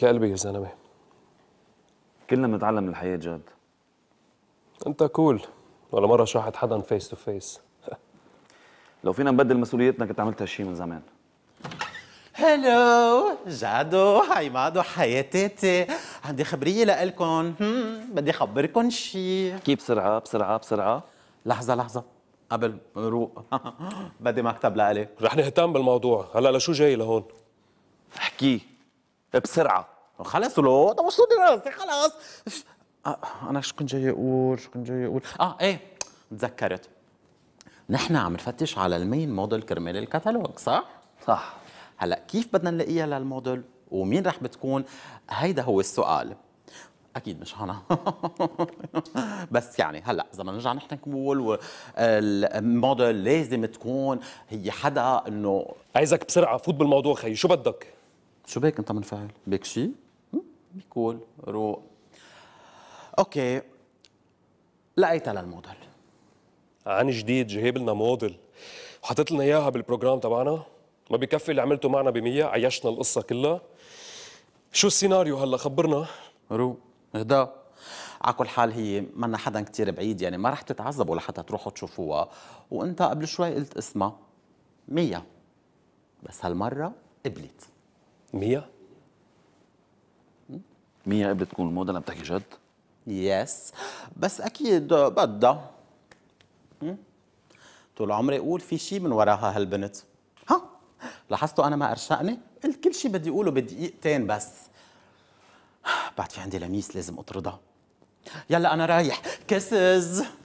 كقلبي يا زلمه كلنا بنتعلم من الحياه جد انت كول ولا مره شاحت حدا فيس تو فيس لو فينا نبدل مسؤوليتنا كنت عملت هالشي من زمان هلو جادو هاي مادو حياتي عندي خبريه لإلكم بدي أخبركم شي كيف بسرعه بسرعه بسرعه لحظه لحظه قبل روق بدي مكتب لإلي رح نهتم بالموضوع هلا لشو جاي لهون احكي بسرعه خلص لو انت مشدود راسي خلص آه، انا شو كنت جاي اقول شو كنت جاي اقول اه ايه تذكرت نحن عم نفتش على المين موديل كرمال الكتالوج صح؟ صح هلا كيف بدنا نلاقيها للموديل ومين رح بتكون هيدا هو السؤال اكيد مش انا بس يعني هلا اذا بدنا نرجع نحن نقول الموديل لازم تكون هي حدا انه عايزك بسرعه فوت بالموضوع خيي شو بدك شو بيك انت منفعل؟ بيك شيء؟ بيكول روق اوكي لقيتها الموديل عن جديد جايب لنا موديل وحطيت لنا اياها بالبروجرام تبعنا ما بكفي اللي عملته معنا بمية عيشنا القصة كلها شو السيناريو هلا خبرنا رو اهدا على كل حال هي منا حدا كتير بعيد يعني ما رح تتعذبوا لحتى تروحوا تشوفوها وانت قبل شوي قلت اسمها مية بس هالمرة قبلت ميا ميا قبل تكون الموضة لم تحكي جد؟ يس بس أكيد بدها طول عمري أقول في شيء من وراها هالبنت ها لاحظتوا أنا ما أرشقني؟ قلت كل شيء بدي أقوله بدقيقتين بس بعد في عندي لميس لازم أطردها يلا أنا رايح كسز